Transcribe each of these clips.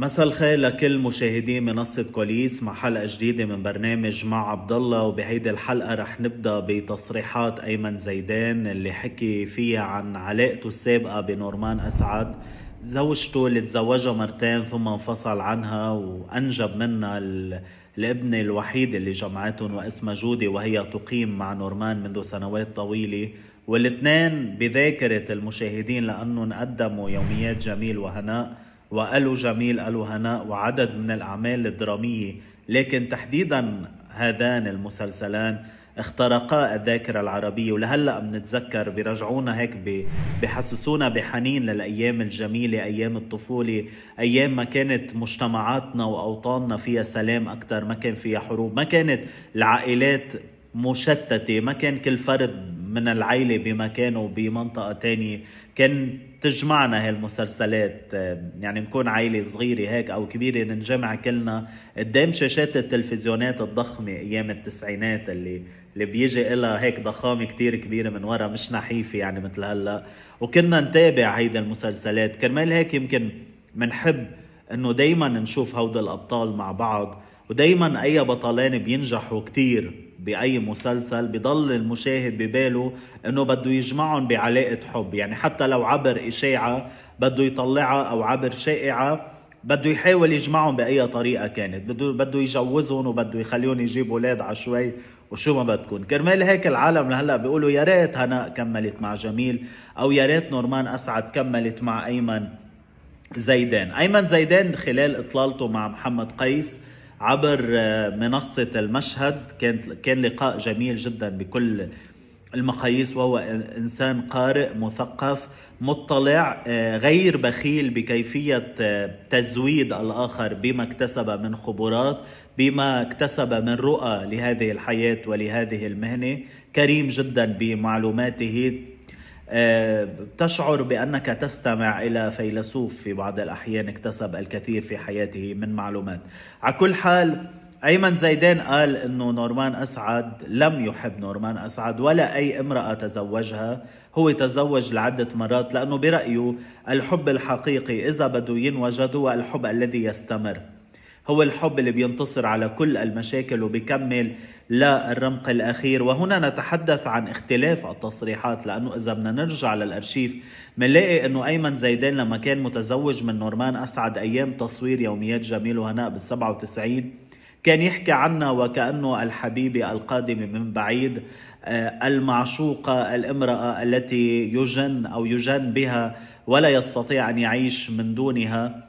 مساء الخير لكل مشاهدي منصة كوليس مع حلقة جديدة من برنامج مع عبد الله وبهيدي الحلقة رح نبدا بتصريحات أيمن زيدان اللي حكي فيها عن علاقته السابقة بنورمان أسعد زوجته اللي تزوجها مرتين ثم انفصل عنها وأنجب منها الابنة الوحيدة اللي جمعتهم واسمها جودي وهي تقيم مع نورمان منذ سنوات طويلة والاثنين بذاكرة المشاهدين لأنهم قدموا يوميات جميل وهناء وألو جميل ألو هناء وعدد من الأعمال الدرامية لكن تحديدا هذان المسلسلان اخترقا الذاكرة العربية ولهلأ بنتذكر بيرجعونا هيك بحسسونا بحنين للأيام الجميلة أيام الطفولة أيام ما كانت مجتمعاتنا وأوطاننا فيها سلام أكثر ما كان فيها حروب ما كانت العائلات مشتتة ما كان كل فرد من العيلة بمكانه بمنطقة تانية كان تجمعنا هالمسلسلات آه، يعني نكون عائلة صغيرة هيك أو كبيرة ننجمع كلنا قدام شاشات التلفزيونات الضخمة أيام التسعينات اللي اللي بيجي لها هيك ضخامة كتير كبيرة من ورا مش نحيفة يعني مثل هلا وكنا نتابع هيدا المسلسلات كرمال هيك يمكن منحب انه دايما نشوف هودا الابطال مع بعض ودايما اي بطلان بينجحوا كتير باي مسلسل بضل المشاهد بباله انه بده يجمعهم بعلاقه حب يعني حتى لو عبر اشاعه بده يطلعها او عبر شائعه بده يحاول يجمعهم باي طريقه كانت بده بده يجوزهم وبده يخليهم يجيبوا اولاد عشوائي وشو ما بدكم كرمال هيك العالم لهلا بيقولوا يا ريت هناء كملت مع جميل او يا ريت نورمان اسعد كملت مع ايمن زيدان ايمن زيدان خلال اطلالته مع محمد قيس عبر آه، منصة المشهد كانت كان لقاء جميل جدا بكل المقاييس وهو إنسان قارئ مثقف مطلع آه، غير بخيل بكيفية آه، تزويد الآخر بما اكتسب من خبرات بما اكتسب من رؤى لهذه الحياة ولهذه المهنة كريم جدا بمعلوماته تشعر بأنك تستمع إلى فيلسوف في بعض الأحيان اكتسب الكثير في حياته من معلومات على كل حال أيمن زيدان قال أنه نورمان أسعد لم يحب نورمان أسعد ولا أي امرأة تزوجها هو تزوج لعدة مرات لأنه برأيه الحب الحقيقي إذا بده ينوجد هو الحب الذي يستمر هو الحب اللي بينتصر على كل المشاكل وبيكمل لا الرمق الأخير وهنا نتحدث عن اختلاف التصريحات لأنه إذا بدنا نرجع للأرشيف بنلاقي أنه أيمن زيدان لما كان متزوج من نورمان أسعد أيام تصوير يوميات جميل وهناء بال 97 كان يحكي عنا وكأنه الحبيبة القادمة من بعيد آه، المعشوقة الامرأة التي يجن أو يجن بها ولا يستطيع أن يعيش من دونها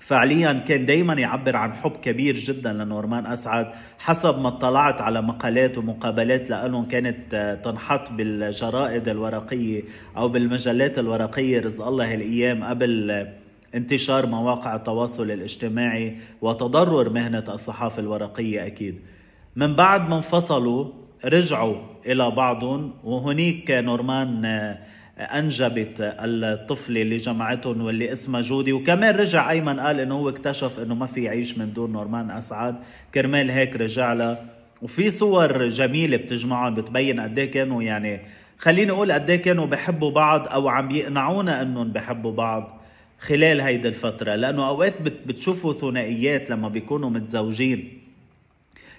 فعليا كان دايما يعبر عن حب كبير جدا لنورمان اسعد حسب ما اطلعت على مقالات ومقابلات لهم كانت آه، تنحط بالجرائد الورقيه او بالمجلات الورقيه رزق الله هالايام قبل آه، انتشار مواقع التواصل الاجتماعي وتضرر مهنه الصحافه الورقيه اكيد من بعد ما انفصلوا رجعوا الى بعضهم وهنيك نورمان آه، انجبت الطفله اللي جمعتهم واللي اسمها جودي وكمان رجع ايمن قال انه هو اكتشف انه ما في يعيش من دون نورمان اسعد كرمال هيك رجع له وفي صور جميله بتجمعهم بتبين قد إيه كانوا يعني خليني اقول قد إيه كانوا بحبوا بعض او عم يقنعونا انهم بحبوا بعض خلال هيدي الفتره لانه اوقات بتشوفوا ثنائيات لما بيكونوا متزوجين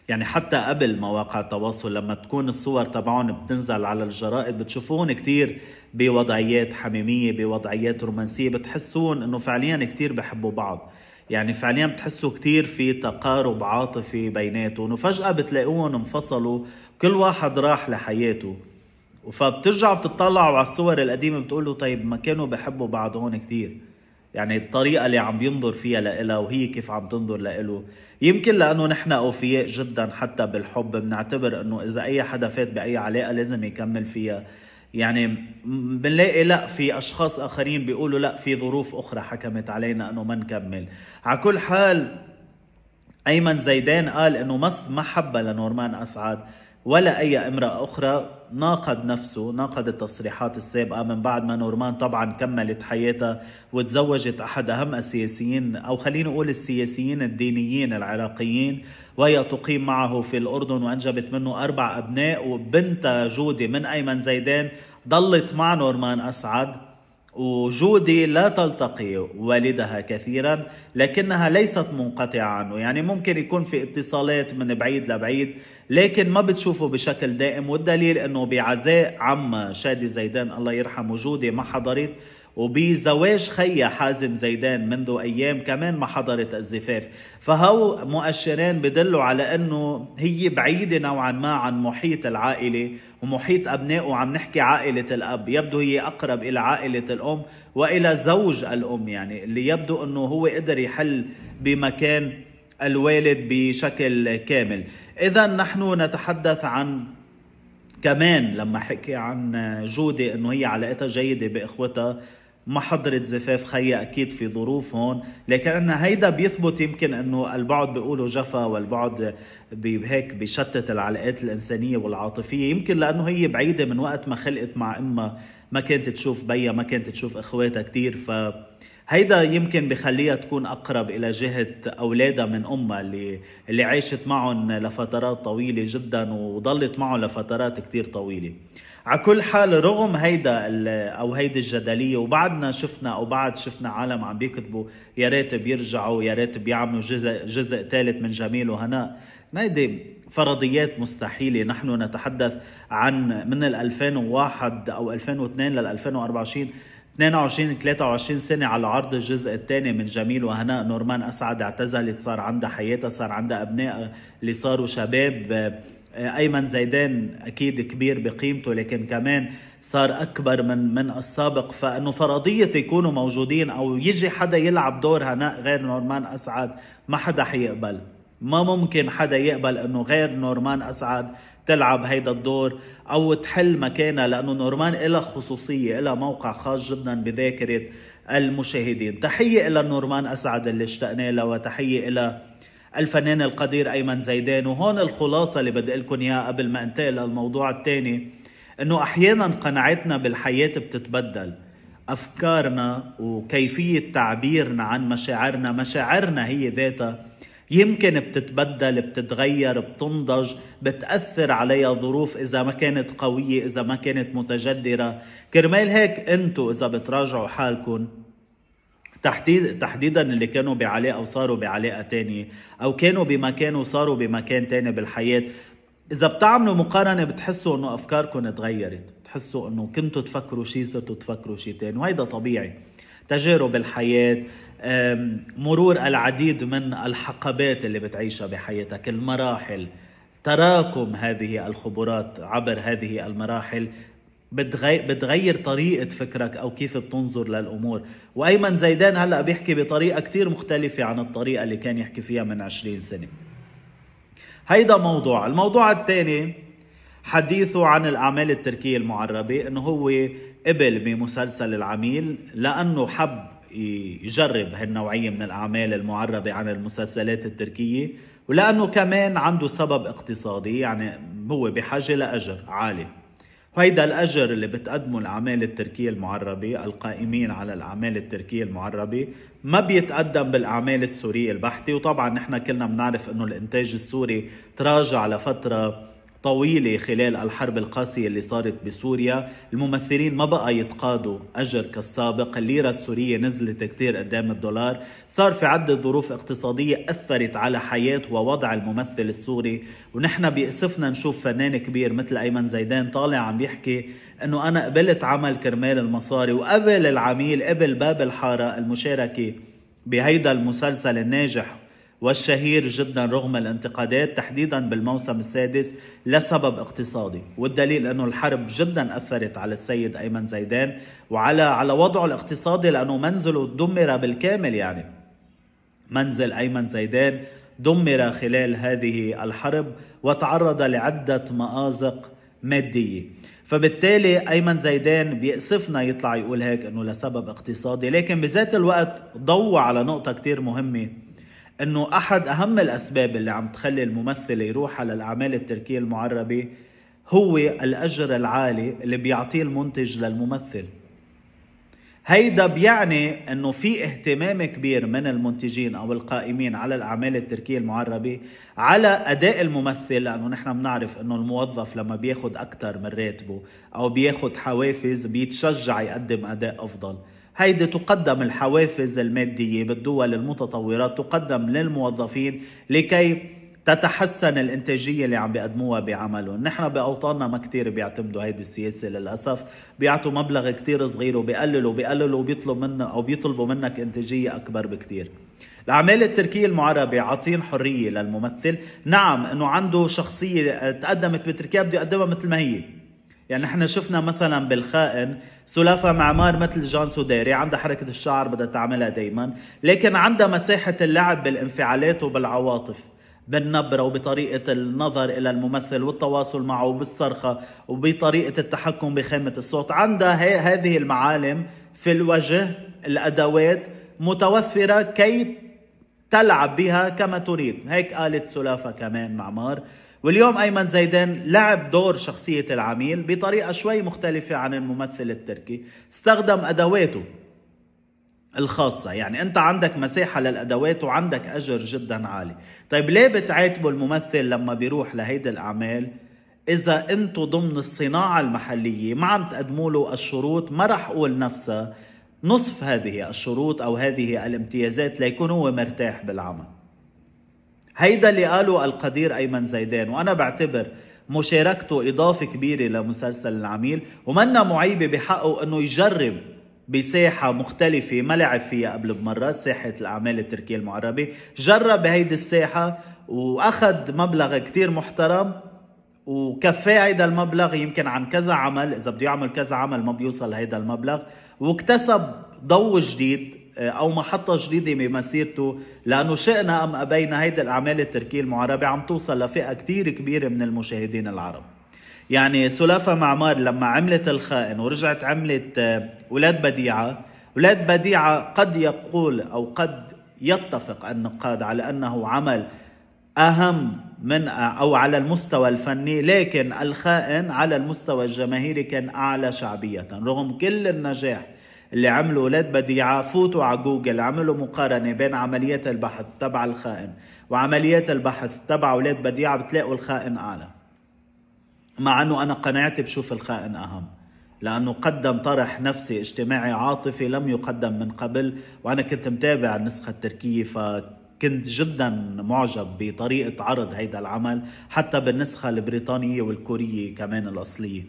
يعني حتى قبل مواقع التواصل لما تكون الصور تبعهم بتنزل على الجرائد بتشوفون كتير بوضعيات حميمية بوضعيات رومانسية بتحسون انه فعليا كتير بحبوا بعض يعني فعليا بتحسوا كتير في تقارب عاطفي بيناتهم وفجأة بتلاقوهم انفصلوا كل واحد راح لحياته فبترجعوا بتطلعوا على الصور القديمة بتقولوا طيب ما كانوا بحبوا بعض هون كتير يعني الطريقة اللي عم بينظر فيها لإلها وهي كيف عم تنظر لإله يمكن لأنه نحن أوفياء جدا حتى بالحب بنعتبر أنه إذا أي حدا فات بأي علاقة لازم يكمل فيها يعني بنلاقي لا في أشخاص آخرين بيقولوا لا في ظروف أخرى حكمت علينا أنه ما نكمل على كل حال أيمن زيدان قال أنه ما حب لنورمان أسعد ولا أي امرأة أخرى ناقد نفسه ناقد التصريحات السابقة من بعد ما نورمان طبعا كملت حياتها وتزوجت أحد أهم السياسيين أو خلينا نقول السياسيين الدينيين العراقيين وهي تقيم معه في الأردن وأنجبت منه أربع أبناء وبنتها جودي من أيمن زيدان ضلت مع نورمان أسعد وجودي لا تلتقي والدها كثيرا لكنها ليست منقطعة عنه يعني ممكن يكون في اتصالات من بعيد لبعيد لكن ما بتشوفه بشكل دائم والدليل انه بعزاء عم شادي زيدان الله يرحمه جودي ما حضرت وبزواج خيا حازم زيدان منذ ايام كمان ما حضرت الزفاف فهو مؤشرين بدلوا على انه هي بعيده نوعا ما عن محيط العائله ومحيط ابنائه عم نحكي عائله الاب يبدو هي اقرب الى عائله الام والى زوج الام يعني اللي يبدو انه هو قدر يحل بمكان الوالد بشكل كامل اذا نحن نتحدث عن كمان لما حكي عن جودي انه هي علاقتها جيده باخوتها ما حضرت زفاف خيا اكيد في ظروف هون لكن ان هيدا بيثبت يمكن انه البعض بيقولوا جفا والبعض بهيك بشتت العلاقات الانسانيه والعاطفيه يمكن لانه هي بعيده من وقت ما خلقت مع امها ما كانت تشوف بيا ما كانت تشوف اخواتها كثير ف هيدا يمكن بخليها تكون اقرب الى جهه اولادها من امها اللي اللي عاشت معهم لفترات طويله جدا وضلت معهم لفترات كتير طويله على كل حال رغم هيدا او هيدي الجدليه وبعدنا شفنا او بعد شفنا عالم عم بيكتبوا يا ريت بيرجعوا يا ريت بيعملوا جزء جزء ثالث من جميل وهناء هيدي فرضيات مستحيلة نحن نتحدث عن من ال 2001 أو 2002 لل 2024 22 23 سنة على عرض الجزء الثاني من جميل وهناء نورمان أسعد اعتزلت صار عندها حياتها صار عندها أبناء اللي صاروا شباب آه، ايمن زيدان اكيد كبير بقيمته لكن كمان صار اكبر من من السابق فانه فرضيه يكونوا موجودين او يجي حدا يلعب دور هناء غير نورمان اسعد ما حدا حيقبل ما ممكن حدا يقبل انه غير نورمان اسعد تلعب هيدا الدور او تحل مكانها لانه نورمان إلها خصوصيه إلها موقع خاص جدا بذاكره المشاهدين تحيه إلى نورمان اسعد اللي اشتقنا لها وتحيه إلى الفنان القدير ايمن زيدان وهون الخلاصه اللي بدي لكم اياها قبل ما انتقل للموضوع الثاني انه احيانا قناعتنا بالحياه بتتبدل افكارنا وكيفيه تعبيرنا عن مشاعرنا مشاعرنا هي ذاتها يمكن بتتبدل بتتغير بتنضج بتأثر عليها ظروف إذا ما كانت قوية إذا ما كانت متجدرة كرمال هيك أنتوا إذا بتراجعوا حالكم تحديد تحديدا اللي كانوا بعلاقة وصاروا بعلاقة تانية أو كانوا بمكان وصاروا بمكان تاني بالحياة إذا بتعملوا مقارنة بتحسوا إنه أفكاركم تغيرت بتحسوا إنه كنتوا تفكروا شيء صرتوا تفكروا شيء تاني وهيدا طبيعي تجارب الحياة مرور العديد من الحقبات اللي بتعيشها بحياتك المراحل تراكم هذه الخبرات عبر هذه المراحل بتغير طريقة فكرك أو كيف بتنظر للأمور وأيمن زيدان هلأ بيحكي بطريقة كتير مختلفة عن الطريقة اللي كان يحكي فيها من عشرين سنة هيدا موضوع الموضوع الثاني حديثه عن الأعمال التركية المعربة أنه هو قبل بمسلسل العميل لأنه حب يجرب هالنوعية من الأعمال المعربة عن المسلسلات التركية ولأنه كمان عنده سبب اقتصادي يعني هو بحاجة لأجر عالي وهيدا الأجر اللي بتقدمه الأعمال التركية المعربة القائمين على الأعمال التركية المعربة ما بيتقدم بالأعمال السورية البحتة وطبعا نحن كلنا بنعرف أنه الإنتاج السوري تراجع لفترة طويلة خلال الحرب القاسية اللي صارت بسوريا الممثلين ما بقى يتقاضوا أجر كالسابق الليرة السورية نزلت كتير قدام الدولار صار في عدة ظروف اقتصادية أثرت على حياة ووضع الممثل السوري ونحن بيأسفنا نشوف فنان كبير مثل أيمن زيدان طالع عم بيحكي أنه أنا قبلت عمل كرمال المصاري وقبل العميل قبل باب الحارة المشاركة بهيدا المسلسل الناجح والشهير جدا رغم الانتقادات تحديدا بالموسم السادس لسبب اقتصادي والدليل انه الحرب جدا اثرت على السيد ايمن زيدان وعلى على وضعه الاقتصادي لانه منزله دمر بالكامل يعني منزل ايمن زيدان دمر خلال هذه الحرب وتعرض لعده مآزق ماديه فبالتالي ايمن زيدان بيأسفنا يطلع يقول هيك انه لسبب اقتصادي لكن بذات الوقت ضوى على نقطه كتير مهمه انه احد اهم الاسباب اللي عم تخلي الممثل يروح على الاعمال التركيه المعربه هو الاجر العالي اللي بيعطيه المنتج للممثل هيدا بيعني انه في اهتمام كبير من المنتجين او القائمين على الاعمال التركيه المعربه على اداء الممثل لانه نحن بنعرف انه الموظف لما بياخذ اكثر من راتبه او بياخذ حوافز بيتشجع يقدم اداء افضل هيدي تقدم الحوافز المادية بالدول المتطورة تقدم للموظفين لكي تتحسن الانتاجيه اللي عم بيقدموها بعملهم، نحن باوطاننا ما كثير بيعتمدوا هيدي السياسه للاسف، بيعطوا مبلغ كثير صغير وبيقللوا بيقللوا وبيطلبوا منا او بيطلبوا منك انتاجيه اكبر بكثير. الاعمال التركيه المعربه عاطين حريه للممثل، نعم انه عنده شخصيه تقدمت بتركيا بده يقدمها مثل ما هي، يعني نحن شفنا مثلا بالخائن سلافة معمار مثل جان سوديري عندها حركة الشعر بدها تعملها دايما لكن عندها مساحة اللعب بالانفعالات وبالعواطف بالنبرة وبطريقة النظر إلى الممثل والتواصل معه وبالصرخة وبطريقة التحكم بخيمة الصوت عندها هذه المعالم في الوجه الأدوات متوفرة كي تلعب بها كما تريد هيك قالت سلافة كمان معمار واليوم أيمن زيدان لعب دور شخصية العميل بطريقة شوي مختلفة عن الممثل التركي استخدم أدواته الخاصة يعني أنت عندك مساحة للأدوات وعندك أجر جدا عالي طيب ليه بتعاتبوا الممثل لما بيروح لهيدي الأعمال إذا أنتوا ضمن الصناعة المحلية ما عم تقدموا له الشروط ما رح أقول نفسها نصف هذه الشروط أو هذه الامتيازات ليكون هو مرتاح بالعمل هيدا اللي قاله القدير أيمن زيدان وأنا بعتبر مشاركته إضافة كبيرة لمسلسل العميل ومنا معيبة بحقه أنه يجرب بساحة مختلفة ما لعب فيها قبل بمرة ساحة الأعمال التركية المعربة جرب بهيدي الساحة وأخذ مبلغ كتير محترم وكفاه هيدا المبلغ يمكن عن كذا عمل إذا بده يعمل كذا عمل ما بيوصل هيدا المبلغ واكتسب ضوء جديد آه، او محطه جديده بمسيرته لانه شئنا ام ابينا هيدي الاعمال التركيه المعربه عم توصل لفئه كثير كبيره من المشاهدين العرب يعني سلافة معمار لما عملت الخائن ورجعت عملت آه، ولاد بديعة ولاد بديعة قد يقول أو قد يتفق النقاد على أنه عمل أهم من آه، أو على المستوى الفني لكن الخائن على المستوى الجماهيري كان أعلى شعبية رغم كل النجاح اللي عملوا اولاد بديعة فوتوا على جوجل عملوا مقارنة بين عمليات البحث تبع الخائن وعمليات البحث تبع اولاد بديعة بتلاقوا الخائن أعلى مع أنه أنا قناعتي بشوف الخائن أهم لأنه قدم طرح نفسي اجتماعي عاطفي لم يقدم من قبل وأنا كنت متابع النسخة التركية فكنت جدا معجب بطريقة عرض هيدا العمل حتى بالنسخة البريطانية والكورية كمان الأصلية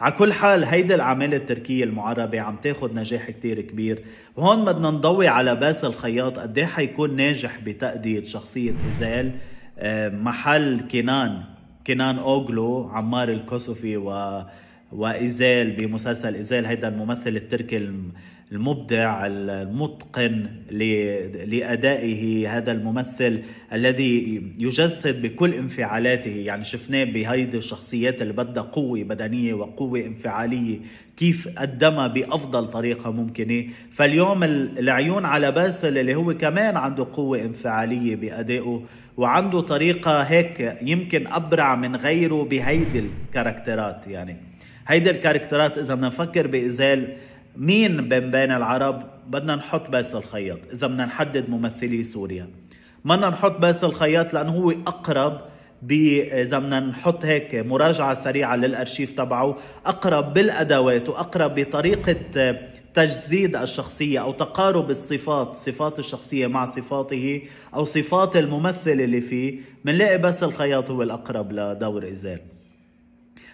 على كل حال هيدي العمالة التركية المعربة عم تاخد نجاح كتير كبير وهون بدنا نضوي على باسل الخياط قد ايه حيكون ناجح بتأدية شخصية إزال آه، محل كنان كنان أوغلو عمار الكوسوفي و وإزال بمسلسل إزال هيدا الممثل التركي المبدع المتقن لأدائه هذا الممثل الذي يجسد بكل انفعالاته يعني شفناه بهيدي الشخصيات اللي بدها قوة بدنية وقوة انفعالية كيف قدمها بأفضل طريقة ممكنة فاليوم العيون على باسل اللي هو كمان عنده قوة انفعالية بأدائه وعنده طريقة هيك يمكن أبرع من غيره بهيدي الكاركترات يعني هيدي الكاركترات إذا بدنا نفكر بإزال مين بين العرب بدنا نحط باسل الخياط اذا بدنا نحدد ممثلي سوريا بدنا نحط باسل الخياط لانه هو اقرب اذا بدنا نحط هيك مراجعه سريعه للارشيف تبعه اقرب بالادوات واقرب بطريقه تجزيد الشخصية أو تقارب الصفات صفات الشخصية مع صفاته أو صفات الممثل اللي فيه بنلاقي بس الخياط هو الأقرب لدور إزال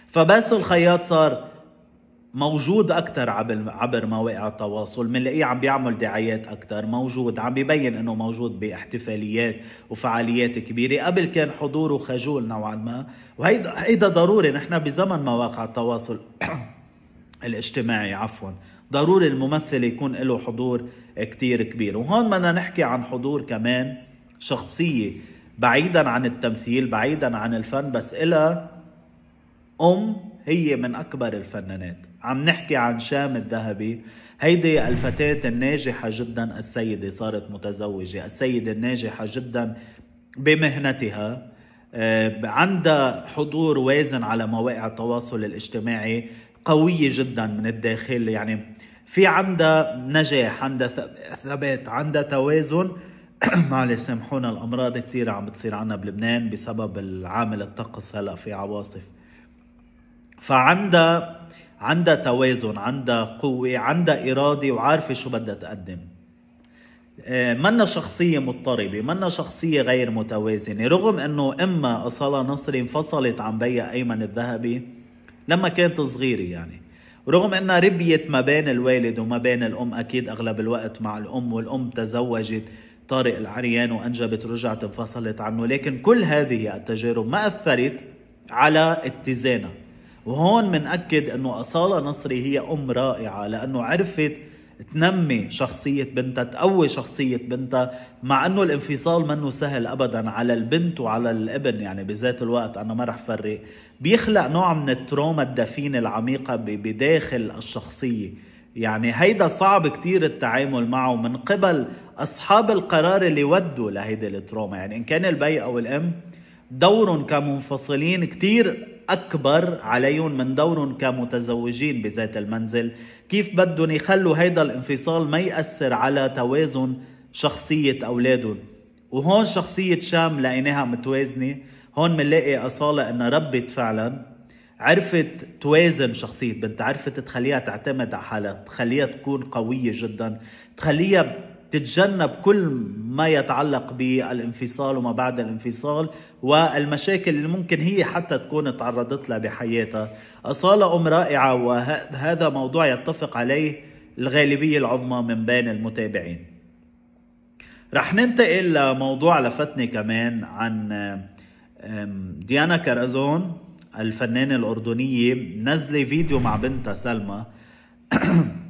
فبس الخياط صار موجود اكثر عبر عبر مواقع التواصل بنلاقيه عم بيعمل دعايات اكثر موجود عم ببين انه موجود باحتفاليات وفعاليات كبيره قبل كان حضوره خجول نوعا ما وهيدا هيدا ضروري نحن بزمن مواقع التواصل الاجتماعي عفوا ضروري الممثل يكون له حضور كتير كبير وهون بدنا نحكي عن حضور كمان شخصية بعيدا عن التمثيل بعيدا عن الفن بس إلى أم هي من أكبر الفنانات عم نحكي عن شام الذهبي هيدي الفتاة الناجحة جدا السيدة صارت متزوجة السيدة الناجحة جدا بمهنتها آه، عندها حضور وازن على مواقع التواصل الاجتماعي قوية جدا من الداخل يعني في عندها نجاح عندها ثبات عندها توازن معلش سامحونا الامراض كثير عم بتصير عنا بلبنان بسبب العامل الطقس هلا في عواصف فعندها عندها توازن عندها قوة عندها إرادة وعارفة شو بدها تقدم آه، منا شخصية مضطربة منا شخصية غير متوازنة رغم أنه أمها أصالة نصري انفصلت عن بيا أيمن الذهبي لما كانت صغيرة يعني رغم انها ربيت ما بين الوالد وما بين الام اكيد اغلب الوقت مع الام والام تزوجت طارق العريان وانجبت رجعت انفصلت عنه لكن كل هذه التجارب ما اثرت على اتزانها وهون منأكد أنه أصالة نصري هي أم رائعة لأنه عرفت تنمي شخصية بنتها تقوي شخصية بنتها مع أنه الانفصال منه سهل أبدا على البنت وعلى الابن يعني بذات الوقت أنا ما رح فرق بيخلق نوع من التروما الدفينة العميقة بداخل الشخصية يعني هيدا صعب كتير التعامل معه من قبل أصحاب القرار اللي ودوا لهيدي التروما يعني إن كان البي أو الأم دورهم كمنفصلين كتير أكبر عليهم من دورهم كمتزوجين بذات المنزل كيف بدهم يخلوا هيدا الانفصال ما يأثر على توازن شخصية أولادهم وهون شخصية شام لقيناها متوازنة هون منلاقي أصالة إنها ربت فعلا عرفت توازن شخصية بنت عرفت تخليها تعتمد على حالها تخليها تكون قوية جدا تخليها تتجنب كل ما يتعلق بالانفصال وما بعد الانفصال والمشاكل اللي ممكن هي حتى تكون تعرضت لها بحياتها أصالة أم رائعة وهذا موضوع يتفق عليه الغالبية العظمى من بين المتابعين رح ننتقل لموضوع لفتني كمان عن ديانا كرازون الفنانة الأردنية نزلة فيديو مع بنتها سلمى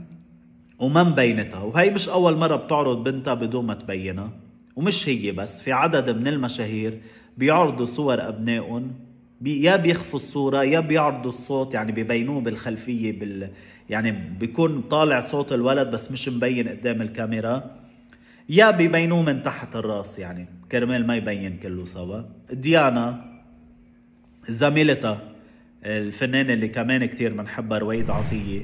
وما مبينتها وهي مش أول مرة بتعرض بنتها بدون ما تبينها ومش هي بس في عدد من المشاهير بيعرضوا صور أبنائهم بي يا بيخفوا الصورة يا بيعرضوا الصوت يعني ببينوه بالخلفية بال يعني بيكون طالع صوت الولد بس مش مبين قدام الكاميرا يا ببينوه من تحت الراس يعني كرمال ما يبين كله سوا ديانا زميلتها الفنانة اللي كمان كتير بنحبها رويد عطية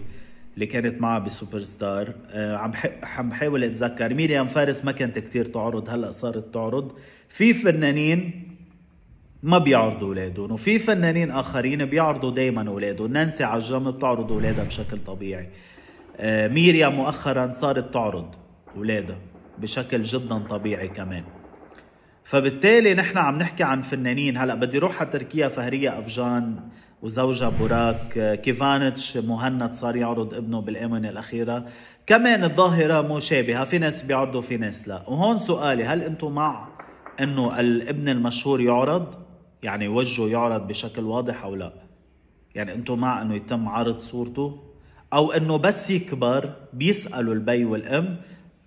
اللي كانت معها بسوبر ستار آه، عم عم بحاول اتذكر ميريام فارس ما كانت كتير تعرض هلا صارت تعرض في فنانين ما بيعرضوا اولادهم وفي فنانين اخرين بيعرضوا دائما اولادهم نانسي عجام بتعرض اولادها بشكل طبيعي آه، ميريا مؤخرا صارت تعرض اولادها بشكل جدا طبيعي كمان فبالتالي نحن عم نحكي عن فنانين هلا بدي روح على تركيا فهريه افجان وزوجها براك كيفانتش مهند صار يعرض ابنه بالامنه الاخيره كمان الظاهره مشابهه في ناس بيعرضوا في ناس لا وهون سؤالي هل انتم مع انه الابن المشهور يعرض يعني وجهه يعرض بشكل واضح او لا يعني انتم مع انه يتم عرض صورته او انه بس يكبر بيسالوا البي والام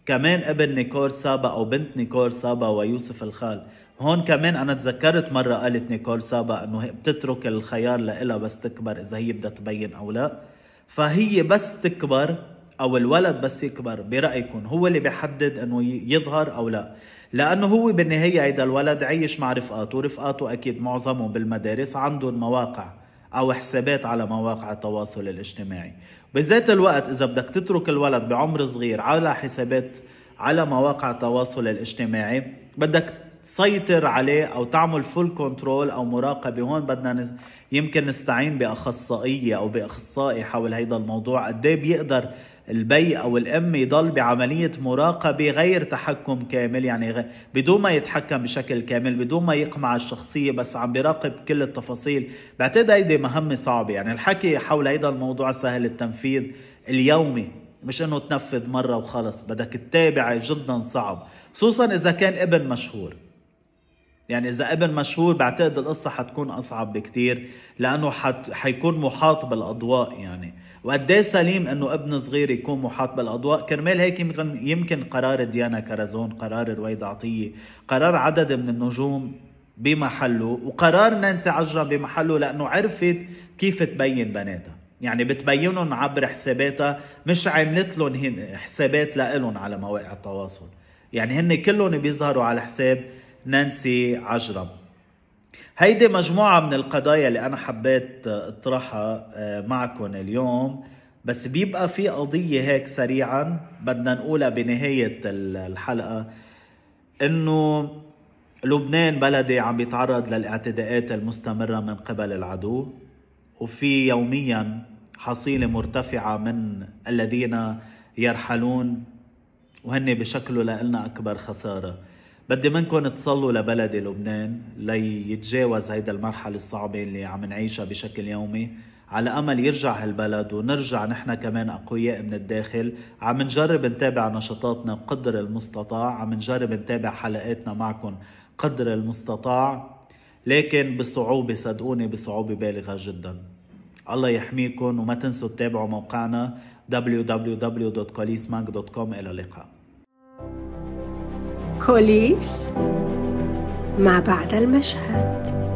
كمان ابن نيكور سابا او بنت نيكور سابا ويوسف الخال هون كمان انا تذكرت مره قالت نيكول سابا انه بتترك الخيار لإلها بس تكبر اذا هي بدها تبين او لا فهي بس تكبر او الولد بس يكبر برايكم هو اللي بيحدد انه يظهر او لا لانه هو بالنهايه هيدا الولد عيش مع رفقاته رفقاته اكيد معظمهم بالمدارس عندهم مواقع او حسابات على مواقع التواصل الاجتماعي بذات الوقت اذا بدك تترك الولد بعمر صغير على حسابات على مواقع التواصل الاجتماعي بدك تسيطر عليه او تعمل فول كنترول او مراقبه هون بدنا نز... يمكن نستعين باخصائيه او باخصائي حول هذا الموضوع قد إيه بيقدر البي او الام يضل بعمليه مراقبه غير تحكم كامل يعني غ... بدون ما يتحكم بشكل كامل بدون ما يقمع الشخصيه بس عم بيراقب كل التفاصيل بعتقد هيدي مهمه صعبه يعني الحكي حول هذا الموضوع سهل التنفيذ اليومي مش انه تنفذ مره وخلص بدك تتابع جدا صعب خصوصا اذا كان ابن مشهور يعني اذا ابن مشهور بعتقد القصه حتكون اصعب بكتير لانه حت... حيكون محاط بالاضواء يعني وقد إيه سليم انه ابن صغير يكون محاط بالاضواء كرمال هيك يمكن يمكن قرار ديانا كرزون قرار رويد عطيه قرار عدد من النجوم بمحله وقرار نانسي عجرم بمحله لانه عرفت كيف تبين بناتها يعني بتبينهم عبر حساباتها مش عملت لهم حسابات لهم على مواقع التواصل يعني هن كلهم بيظهروا على حساب نانسي عجرم هيدي مجموعة من القضايا اللي أنا حبيت اطرحها آه، معكم اليوم بس بيبقى في قضية هيك سريعا بدنا نقولها بنهاية الحلقة إنه لبنان بلدي عم بيتعرض للاعتداءات المستمرة من قبل العدو وفي يوميا حصيلة مرتفعة من الذين يرحلون وهن بشكله لنا أكبر خسارة بدي منكم تصلوا لبلدي لبنان ليتجاوز هيدا المرحلة الصعبة اللي عم نعيشها بشكل يومي على امل يرجع هالبلد ونرجع نحن كمان اقوياء من الداخل عم نجرب نتابع نشاطاتنا قدر المستطاع عم نجرب نتابع حلقاتنا معكم قدر المستطاع لكن بصعوبة صدقوني بصعوبة بالغة جدا الله يحميكم وما تنسوا تتابعوا موقعنا www.kalismag.com إلى اللقاء كوليس ما بعد المشهد